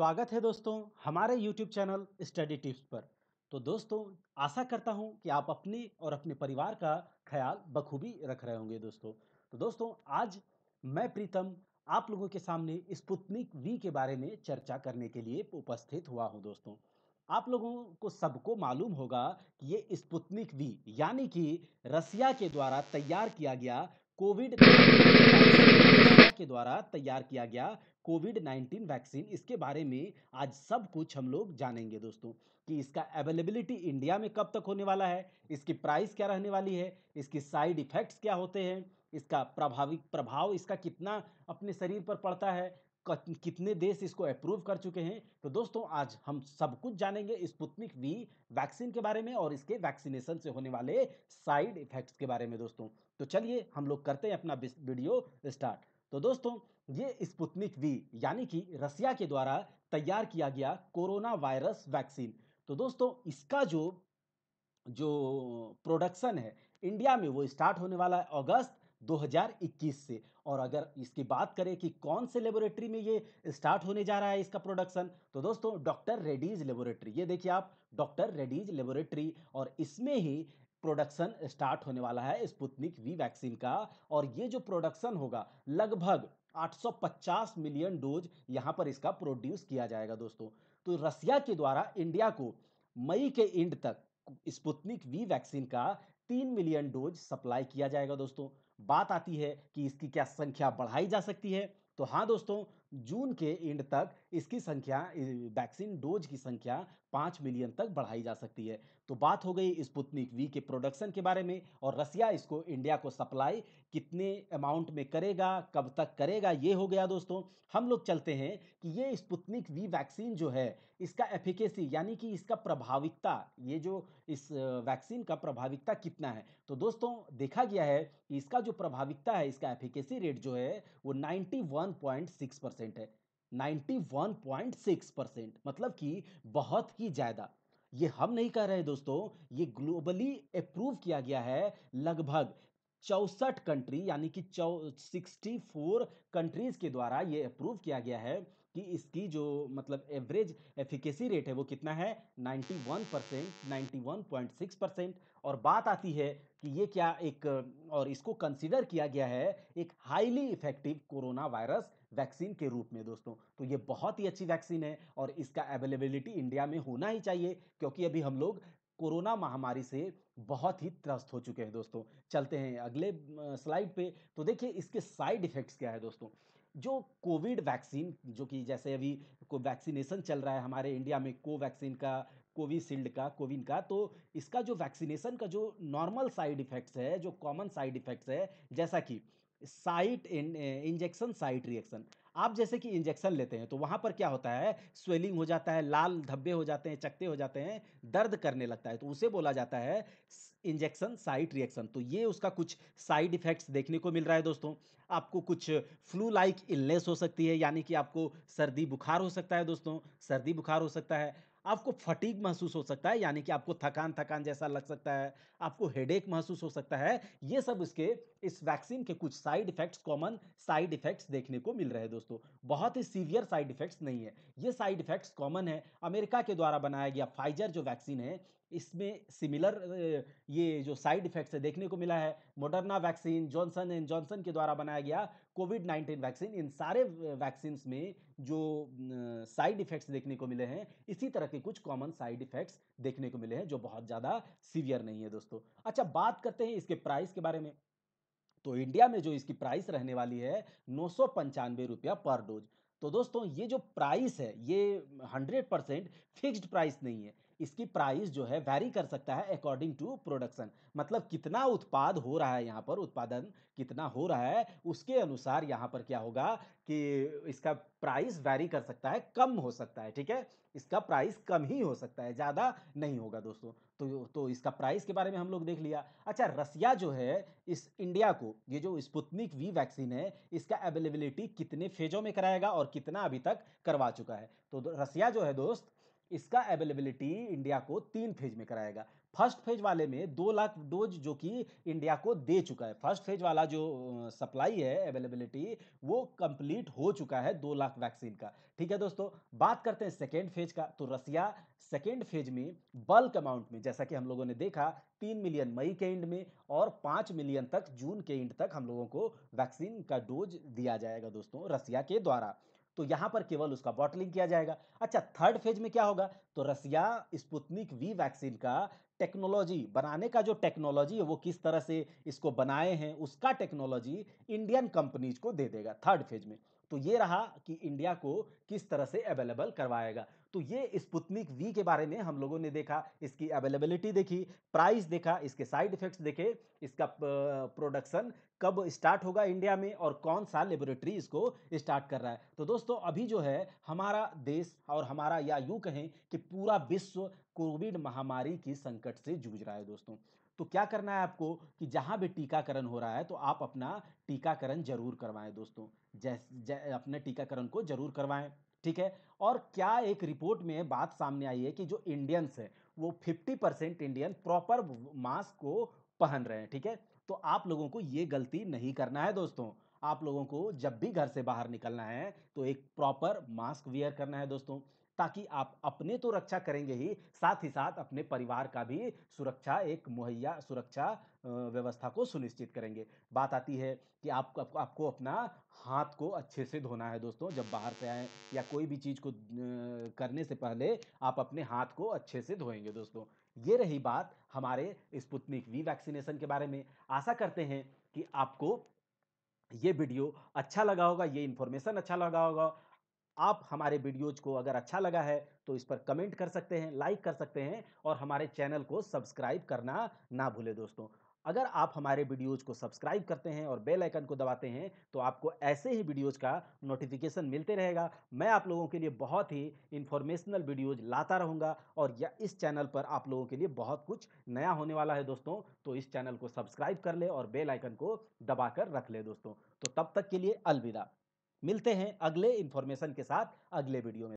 स्वागत है दोस्तों हमारे YouTube चैनल स्टडी टिप्स पर तो दोस्तों आशा करता हूं कि आप अपने और अपने परिवार का ख्याल बखूबी रख रहे होंगे दोस्तों तो दोस्तों आज मैं प्रीतम आप लोगों के सामने स्पुतनिक वी के बारे में चर्चा करने के लिए उपस्थित हुआ हूं दोस्तों आप लोगों को सबको मालूम होगा कि ये स्पुतनिक वी यानी कि रसिया के द्वारा तैयार किया गया कोविड के द्वारा तैयार किया गया कोविड 19 वैक्सीन इसके बारे में आज सब कुछ हम लोग जानेंगे दोस्तों कि इसका अवेलेबिलिटी इंडिया में कब तक होने वाला है इसकी प्राइस क्या रहने वाली है इसकी साइड इफेक्ट्स क्या होते हैं इसका प्रभाविक प्रभाव इसका कितना अपने शरीर पर पड़ता है कितने देश इसको अप्रूव कर चुके हैं तो दोस्तों आज हम सब कुछ जानेंगे स्पुतनिक वी वैक्सीन के बारे में और इसके वैक्सीनेशन से होने वाले साइड इफेक्ट्स के बारे में दोस्तों तो चलिए हम लोग करते हैं अपना वीडियो स्टार्ट तो दोस्तों ये स्पुतनिक वी यानी कि रसिया के द्वारा तैयार किया गया कोरोना वायरस वैक्सीन तो दोस्तों इसका जो जो प्रोडक्शन है इंडिया में वो स्टार्ट होने वाला है अगस्त 2021 से और अगर इसकी बात करें कि कौन से लेबोरेटरी में ये स्टार्ट होने जा रहा है इसका प्रोडक्शन तो दोस्तों डॉक्टर रेडीज लेबोरेटरी ये देखिए आप डॉक्टर रेडीज लेबोरेटरी और इसमें ही प्रोडक्शन स्टार्ट होने वाला है स्पुतनिक वी वैक्सीन का और ये जो प्रोडक्शन होगा लगभग 850 मिलियन डोज यहाँ पर इसका प्रोड्यूस किया जाएगा दोस्तों तो रसिया के द्वारा इंडिया को मई के एंड तक स्पुतनिक वी वैक्सीन का तीन मिलियन डोज सप्लाई किया जाएगा दोस्तों बात आती है कि इसकी क्या संख्या बढ़ाई जा सकती है तो हाँ दोस्तों जून के एंड तक इसकी संख्या वैक्सीन डोज की संख्या पाँच मिलियन तक बढ़ाई जा सकती है तो बात हो गई स्पुतनिक वी के प्रोडक्शन के बारे में और रसिया इसको इंडिया को सप्लाई कितने अमाउंट में करेगा कब तक करेगा ये हो गया दोस्तों हम लोग चलते हैं कि ये स्पुतनिक वी वैक्सीन जो है इसका एफिकेसी यानी कि इसका प्रभाविकता ये जो इस वैक्सीन का प्रभाविकता कितना है तो दोस्तों देखा गया है कि इसका जो प्रभाविकता है इसका एफिकेसी रेट जो है वो ninety one point six percent percent है 91.6 परसेंट मतलब कि बहुत ही ज़्यादा ये हम नहीं कह रहे दोस्तों ये ग्लोबली अप्रूव किया गया है लगभग चौसठ कंट्री यानी कि चौ सिक्सटी फोर कंट्रीज के द्वारा ये अप्रूव किया गया है कि इसकी जो मतलब एवरेज एफिकेसी रेट है वो कितना है 91 परसेंट नाइन्टी परसेंट और बात आती है कि ये क्या एक और इसको कंसिडर किया गया है एक highly effective corona virus vaccine के रूप में दोस्तों तो ये बहुत ही अच्छी वैक्सीन है और इसका अवेलेबिलिटी इंडिया में होना ही चाहिए क्योंकि अभी हम लोग कोरोना महामारी से बहुत ही त्रस्त हो चुके हैं दोस्तों चलते हैं अगले स्लाइड पे तो देखिए इसके साइड इफेक्ट्स क्या है दोस्तों जो कोविड वैक्सीन जो कि जैसे अभी को वैक्सीनेशन चल रहा है हमारे इंडिया में कोवैक्सीन का कोविशील्ड का कोविन का तो इसका जो वैक्सीनेशन का जो नॉर्मल साइड इफेक्ट्स है जो कॉमन साइड इफेक्ट्स है जैसा कि साइट इंजेक्शन साइट रिएक्शन आप जैसे कि इंजेक्शन लेते हैं तो वहाँ पर क्या होता है स्वेलिंग हो जाता है लाल धब्बे हो जाते हैं चकते हो जाते हैं दर्द करने लगता है तो उसे बोला जाता है इंजेक्शन साइड रिएक्शन तो ये उसका कुछ साइड इफेक्ट्स देखने को मिल रहा है दोस्तों आपको कुछ फ्लू लाइक इलनेस हो सकती है यानी कि आपको सर्दी बुखार हो सकता है दोस्तों सर्दी बुखार हो सकता है आपको फटीक महसूस हो सकता है यानी कि आपको थकान थकान जैसा लग सकता है आपको हेडेक महसूस हो सकता है ये सब इसके इस वैक्सीन के कुछ side effects common side effects देखने को मिल रहे हैं दोस्तों बहुत ही सीवियर साइड इफेक्ट्स नहीं है ये साइड इफेक्ट्स कॉमन है अमेरिका के द्वारा बनाया गया फाइजर जो वैक्सीन है इसमें सिमिलर ये जो साइड इफेक्ट्स है देखने को मिला है Moderna vaccine Johnson and Johnson के द्वारा बनाया गया कोविड नाइन्टीन वैक्सीन इन सारे वैक्सीन में जो साइड इफेक्ट्स देखने को मिले हैं इसी तरह के कुछ कॉमन साइड इफेक्ट्स देखने को मिले हैं जो बहुत ज़्यादा सीवियर नहीं है दोस्तों अच्छा बात करते हैं इसके प्राइस के बारे में तो इंडिया में जो इसकी प्राइस रहने वाली है नौ सौ पंचानवे रुपया पर डोज तो दोस्तों ये जो प्राइस है ये हंड्रेड परसेंट फिक्स्ड प्राइस नहीं है इसकी प्राइस जो है वैरी कर सकता है अकॉर्डिंग टू प्रोडक्शन मतलब कितना उत्पाद हो रहा है यहाँ पर उत्पादन कितना हो रहा है उसके अनुसार यहाँ पर क्या होगा कि इसका प्राइस वैरी कर सकता है कम हो सकता है ठीक है इसका प्राइस कम ही हो सकता है ज़्यादा नहीं होगा दोस्तों तो तो इसका प्राइस के बारे में हम लोग देख लिया अच्छा रसिया जो है इस इंडिया को ये जो स्पुतनिक वी वैक्सीन है इसका अवेलेबिलिटी कितने फेजों में कराएगा और कितना अभी तक करवा चुका है तो रसिया जो है दोस्त इसका अवेलेबिलिटी इंडिया को तीन फेज में कराएगा फर्स्ट फेज वाले में दो लाख डोज जो कि इंडिया को दे चुका है फर्स्ट फेज वाला जो सप्लाई है अवेलेबिलिटी वो कंप्लीट हो चुका है दो लाख वैक्सीन का ठीक है दोस्तों बात करते हैं सेकेंड फेज का तो रसिया सेकेंड फेज में बल्क अमाउंट में जैसा कि हम लोगों ने देखा तीन मिलियन मई के एंड में और पाँच मिलियन तक जून के एंड तक हम लोगों को वैक्सीन का डोज दिया जाएगा दोस्तों रसिया के द्वारा तो यहां पर केवल उसका बॉटलिंग किया जाएगा अच्छा थर्ड फेज में क्या होगा तो रसिया स्पुतनिक वी वैक्सीन का टेक्नोलॉजी बनाने का जो टेक्नोलॉजी है वो किस तरह से इसको बनाए हैं उसका टेक्नोलॉजी इंडियन कंपनीज को दे देगा थर्ड फेज में तो ये रहा कि इंडिया को किस तरह से अवेलेबल करवाएगा तो ये स्पुतनिक वी के बारे में हम लोगों ने देखा इसकी अवेलेबिलिटी देखी प्राइस देखा इसके साइड इफेक्ट्स देखे इसका प्रोडक्शन कब स्टार्ट होगा इंडिया में और कौन सा लेबोरेटरी इसको स्टार्ट कर रहा है तो दोस्तों अभी जो है हमारा देश और हमारा या यूँ कहें कि पूरा विश्व कोविड महामारी की संकट से जूझ रहा है दोस्तों तो क्या करना है आपको कि जहाँ भी टीकाकरण हो रहा है तो आप अपना टीकाकरण जरूर करवाएं दोस्तों जै अपने टीकाकरण को जरूर करवाएं ठीक है और क्या एक रिपोर्ट में बात सामने आई है कि जो इंडियंस है वो 50 परसेंट इंडियन प्रॉपर मास्क को पहन रहे हैं ठीक है तो आप लोगों को ये गलती नहीं करना है दोस्तों आप लोगों को जब भी घर से बाहर निकलना है तो एक प्रॉपर मास्क वियर करना है दोस्तों ताकि आप अपने तो रक्षा करेंगे ही साथ ही साथ अपने परिवार का भी सुरक्षा एक मुहैया सुरक्षा व्यवस्था को सुनिश्चित करेंगे बात आती है कि आप, आप, आपको अपना हाथ को अच्छे से धोना है दोस्तों जब बाहर से आए या कोई भी चीज़ को करने से पहले आप अपने हाथ को अच्छे से धोएंगे दोस्तों ये रही बात हमारे स्पुतनिक वी वैक्सीनेशन के बारे में आशा करते हैं कि आपको ये वीडियो अच्छा लगा होगा ये इन्फॉर्मेशन अच्छा लगा होगा आप हमारे वीडियोज को अगर अच्छा लगा है तो इस पर कमेंट कर सकते हैं लाइक कर सकते हैं और हमारे चैनल को सब्सक्राइब करना ना भूलें दोस्तों अगर आप हमारे वीडियोज को सब्सक्राइब करते हैं और बेल आइकन को दबाते हैं तो आपको ऐसे ही वीडियोज का नोटिफिकेशन मिलते रहेगा मैं आप लोगों के लिए बहुत ही इन्फॉर्मेशनल वीडियोज लाता रहूँगा और या इस चैनल पर आप लोगों के लिए बहुत कुछ नया होने वाला है दोस्तों तो इस चैनल को सब्सक्राइब कर ले और बेलाइकन को दबा कर रख ले दोस्तों तो तब तक के लिए अलविदा मिलते हैं अगले इन्फॉर्मेशन के साथ अगले वीडियो में